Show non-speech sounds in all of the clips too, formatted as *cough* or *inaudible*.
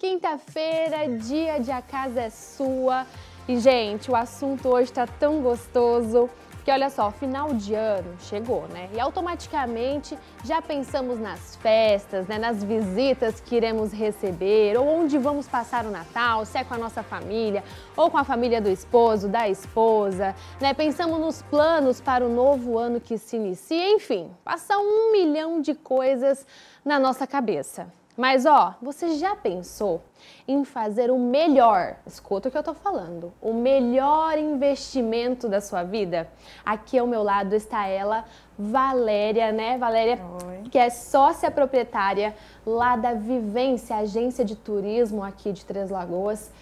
Quinta-feira, dia de A Casa é Sua. E, gente, o assunto hoje tá tão gostoso. Porque olha só, final de ano chegou, né? E automaticamente já pensamos nas festas, né? nas visitas que iremos receber, ou onde vamos passar o Natal, se é com a nossa família, ou com a família do esposo, da esposa, né? Pensamos nos planos para o novo ano que se inicia, enfim, passa um milhão de coisas na nossa cabeça. Mas ó, você já pensou em fazer o melhor? Escuta o que eu tô falando. O melhor investimento da sua vida? Aqui ao meu lado está ela, Valéria, né? Valéria, Oi. que é sócia proprietária lá da Vivência, agência de turismo aqui de Três Lagoas.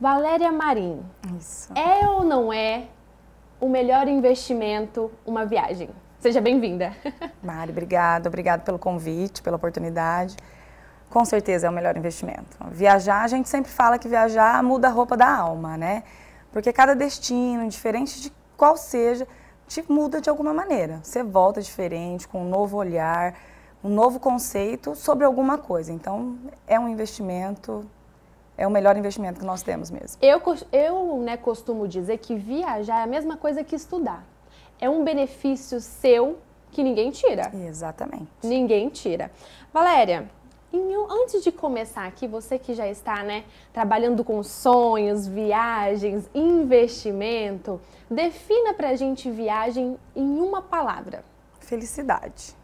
Valéria Marim. Isso. É ou não é o melhor investimento uma viagem? Seja bem-vinda. *laughs* Mari, obrigada, obrigada pelo convite, pela oportunidade com certeza é o melhor investimento. Viajar, a gente sempre fala que viajar muda a roupa da alma, né? Porque cada destino, diferente de qual seja, te muda de alguma maneira. Você volta diferente, com um novo olhar, um novo conceito sobre alguma coisa. Então, é um investimento, é o melhor investimento que nós temos mesmo. Eu, eu né, costumo dizer que viajar é a mesma coisa que estudar. É um benefício seu que ninguém tira. Exatamente. Ninguém tira. Valéria, antes de começar aqui, você que já está, né, trabalhando com sonhos, viagens, investimento, defina para a gente viagem em uma palavra. Felicidade.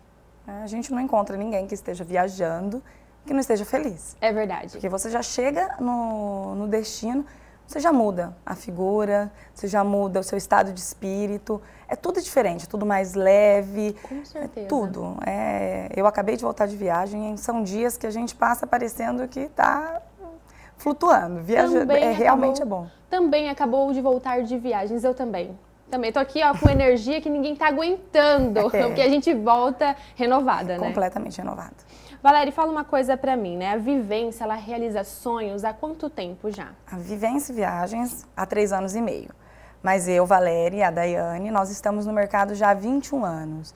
É, a gente não encontra ninguém que esteja viajando que não esteja feliz. É verdade. Porque você já chega no, no destino você já muda a figura, você já muda o seu estado de espírito. É tudo diferente, é tudo mais leve. Com é certeza. É tudo. É, eu acabei de voltar de viagem e são dias que a gente passa parecendo que está flutuando. Viaja, é, acabou, realmente é bom. Também acabou de voltar de viagens, eu também. Também tô aqui ó, com energia que ninguém tá aguentando, *laughs* é. porque a gente volta renovada, né? Completamente renovada. Valéria, fala uma coisa para mim, né? A vivência, ela realiza sonhos há quanto tempo já? A vivência viagens há três anos e meio. Mas eu, Valéria e a Daiane, nós estamos no mercado já há 21 anos.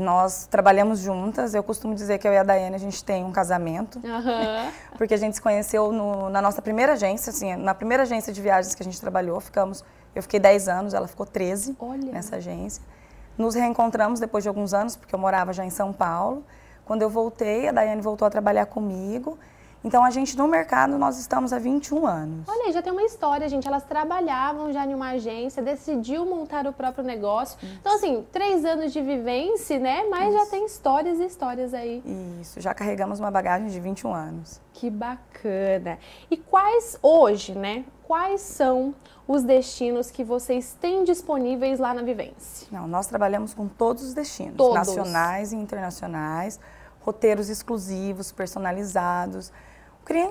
Nós trabalhamos juntas, eu costumo dizer que eu e a Daiane a gente tem um casamento, uhum. *laughs* porque a gente se conheceu no, na nossa primeira agência, assim, na primeira agência de viagens que a gente trabalhou, ficamos, eu fiquei 10 anos, ela ficou 13 Olha. nessa agência. Nos reencontramos depois de alguns anos, porque eu morava já em São Paulo, quando eu voltei, a Daiane voltou a trabalhar comigo então a gente no mercado nós estamos há 21 anos. Olha, aí, já tem uma história, gente. Elas trabalhavam já em uma agência, decidiu montar o próprio negócio. Isso. Então assim, três anos de vivência, né? Mas Isso. já tem histórias e histórias aí. Isso, já carregamos uma bagagem de 21 anos. Que bacana. E quais hoje, né? Quais são os destinos que vocês têm disponíveis lá na Vivência? Não, nós trabalhamos com todos os destinos, todos. nacionais e internacionais, roteiros exclusivos, personalizados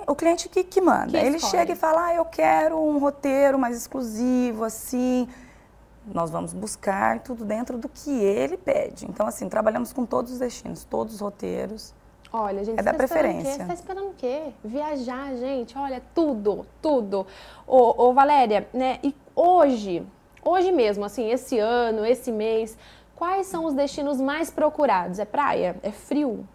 o cliente que, que manda. Que ele escolhe. chega e fala, ah, eu quero um roteiro mais exclusivo, assim. Nós vamos buscar tudo dentro do que ele pede. Então, assim, trabalhamos com todos os destinos, todos os roteiros. Olha, gente, é da tá preferência. Você está esperando o quê? Viajar, gente. Olha, tudo, tudo. Ô, ô Valéria, né? E hoje, hoje mesmo, assim, esse ano, esse mês, quais são os destinos mais procurados? É praia? É frio?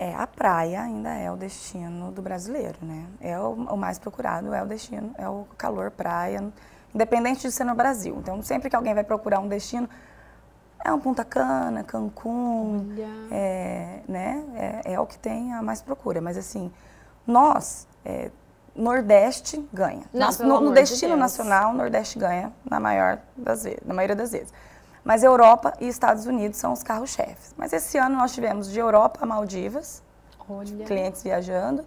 É, a praia ainda é o destino do brasileiro, né? É o, o, mais procurado, é o destino, é o calor, praia, independente de ser no Brasil. Então, sempre que alguém vai procurar um destino, é um Punta Cana, Cancún, é, né? É, é, o que tem a mais procura. Mas, assim, nós, é, Nordeste ganha. Não, no, no destino de nacional, Nordeste ganha na, maior das vezes, na maioria das vezes. Mas Europa e Estados Unidos são os carros-chefes. Mas esse ano nós tivemos de Europa a Maldivas, Olha. clientes viajando.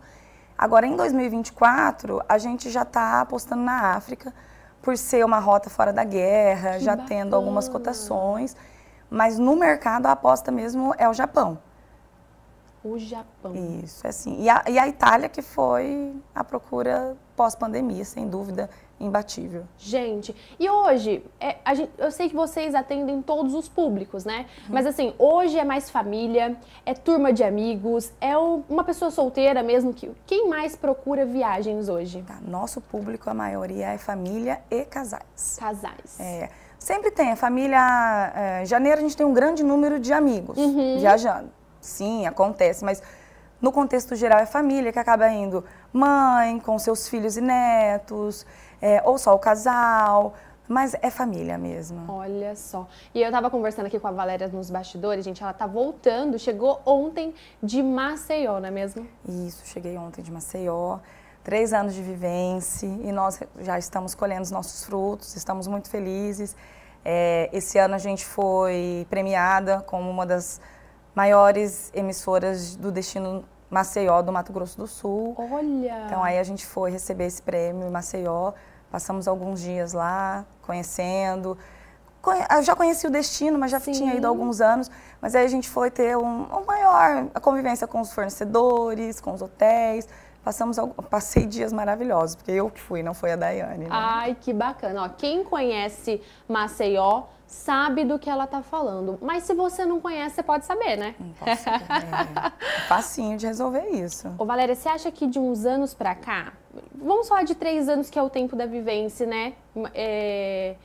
Agora, em 2024, a gente já está apostando na África, por ser uma rota fora da guerra, que já bacana. tendo algumas cotações. Mas no mercado, a aposta mesmo é o Japão. O Japão. Isso, é assim. E a, e a Itália, que foi a procura pós-pandemia, sem dúvida, imbatível. Gente, e hoje, é, gente, eu sei que vocês atendem todos os públicos, né? Uhum. Mas assim, hoje é mais família, é turma de amigos, é o, uma pessoa solteira mesmo. que Quem mais procura viagens hoje? Tá, nosso público, a maioria é família e casais. Casais. É. Sempre tem, a família. É, em janeiro a gente tem um grande número de amigos uhum. viajando sim, acontece, mas no contexto geral é família que acaba indo mãe com seus filhos e netos, é, ou só o casal, mas é família mesmo. Olha só. E eu tava conversando aqui com a Valéria nos bastidores, gente, ela tá voltando, chegou ontem de Maceió, não é mesmo? Isso, cheguei ontem de Maceió. Três anos de vivência e nós já estamos colhendo os nossos frutos, estamos muito felizes. É, esse ano a gente foi premiada como uma das maiores emissoras do destino Maceió, do Mato Grosso do Sul. Olha! Então aí a gente foi receber esse prêmio em Maceió, passamos alguns dias lá, conhecendo. Eu ah, já conheci o destino, mas já Sim. tinha ido há alguns anos. Mas aí a gente foi ter uma um maior a convivência com os fornecedores, com os hotéis, passamos passei dias maravilhosos, porque eu que fui, não foi a Daiane. Né? Ai, que bacana. Ó, quem conhece Maceió sabe do que ela tá falando. Mas se você não conhece, você pode saber, né? Não posso saber. é *laughs* facinho de resolver isso. Ô Valéria, você acha que de uns anos pra cá, vamos falar de três anos que é o tempo da vivência, né? É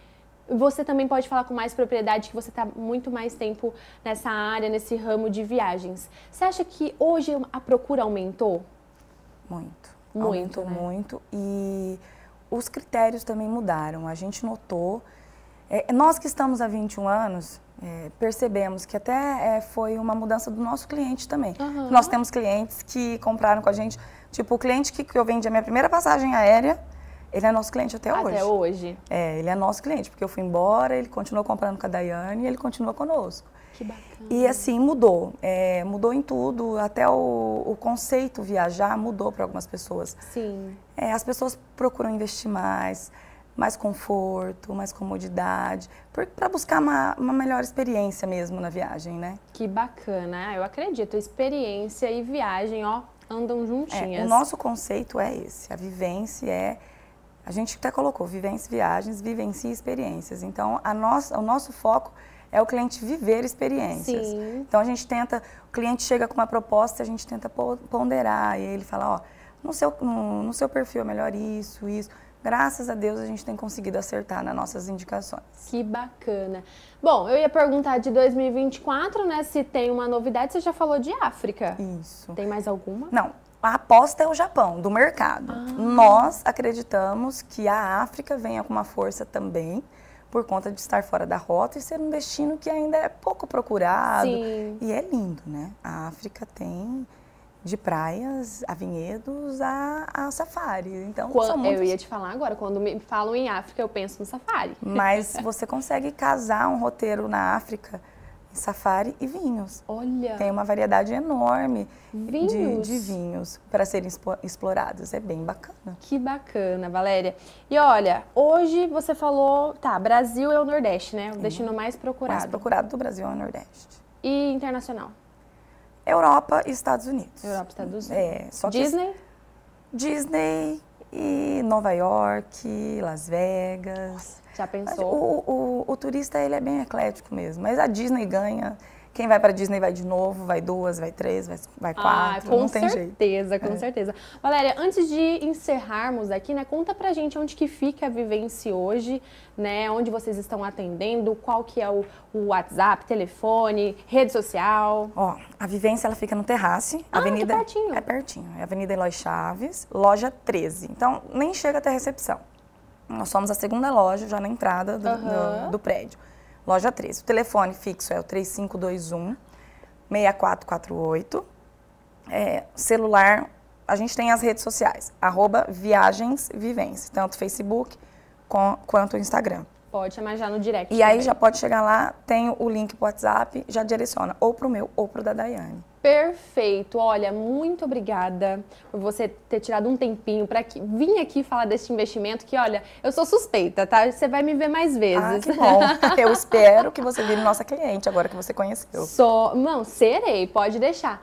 você também pode falar com mais propriedade que você está muito mais tempo nessa área, nesse ramo de viagens. Você acha que hoje a procura aumentou? Muito. muito Aumentou né? muito. E os critérios também mudaram. A gente notou. É, é nós que estamos há 21 anos, é, percebemos que até é, foi uma mudança do nosso cliente também. Uhum. Nós temos clientes que compraram com a gente. Tipo, o cliente que, que eu vendi a minha primeira passagem aérea, ele é nosso cliente até, até hoje. Até hoje. É, ele é nosso cliente, porque eu fui embora, ele continuou comprando com a Daiane e ele continua conosco. Que bacana. E assim, mudou. É, mudou em tudo. Até o, o conceito viajar mudou para algumas pessoas. Sim. É, as pessoas procuram investir mais, mais conforto, mais comodidade, para buscar uma, uma, melhor experiência mesmo na viagem, né? Que bacana. Eu acredito. Experiência e viagem, ó, andam juntinhas. É, o nosso conceito é esse. A vivência é a gente até colocou vivência, viagens, vivencia experiências. Então, a nossa, o nosso foco é o cliente viver experiências. Sim. Então a gente tenta, o cliente chega com uma proposta, a gente tenta ponderar e ele fala, ó, no seu, no, no seu perfil é melhor isso, isso graças a Deus a gente tem conseguido acertar nas nossas indicações. Que bacana. Bom, eu ia perguntar de 2024, né, se tem uma novidade, você já falou de África. Isso. Tem mais alguma? Não. A aposta é o Japão, do mercado. Ah. Nós acreditamos que a África venha com uma força também por conta de estar fora da rota e ser um destino que ainda é pouco procurado. Sim. E é lindo, né? A África tem de praias a vinhedos a, a safari. Então, quando, muitos... eu ia te falar agora, quando me falam em África, eu penso no safari. Mas *laughs* você consegue casar um roteiro na África safari e vinhos. Olha! Tem uma variedade enorme vinhos. De, de vinhos para serem explorados. É bem bacana. Que bacana, Valéria. E olha, hoje você falou, tá, Brasil é o Nordeste, né? O é. destino mais procurado. Mais procurado do Brasil é o Nordeste. E internacional? Europa e Estados Unidos. Europa e Estados hum, Unidos. É, só Disney? Disney e Nova York, Las Vegas. Nossa. Já pensou? O, o, o, turista, ele é bem eclético mesmo. Mas a Disney ganha. Quem vai para Disney vai de novo, vai duas, vai três, vai, vai ah, quatro. Ah, com não certeza, tem certeza, com é. certeza. Valéria, antes de encerrarmos aqui, né, conta pra gente onde que fica a Vivência hoje, né? Onde vocês estão atendendo, qual que é o, o WhatsApp, telefone, rede social. Ó, a Vivência ela fica no Terrace, ah, Avenida. É pertinho. É pertinho. É Avenida Eloy Chaves, loja 13. Então, nem chega até a recepção. Nós somos a segunda loja, já na entrada do, uhum. do, do prédio. Loja 13. O telefone fixo é o 3521 6448. É, celular, a gente tem as redes sociais, arroba Viagens Vivência, tanto Facebook com, quanto Instagram. Pode chamar já no direct. E também. aí já pode chegar lá, tem o link pro WhatsApp, já direciona ou pro meu ou pro da Daiane. Perfeito. Olha, muito obrigada por você ter tirado um tempinho para vir aqui falar desse investimento que, olha, eu sou suspeita, tá? Você vai me ver mais ah, vezes. Ah, que *laughs* bom. eu espero que você vire nossa cliente agora que você conheceu. Sou, não, serei, pode deixar.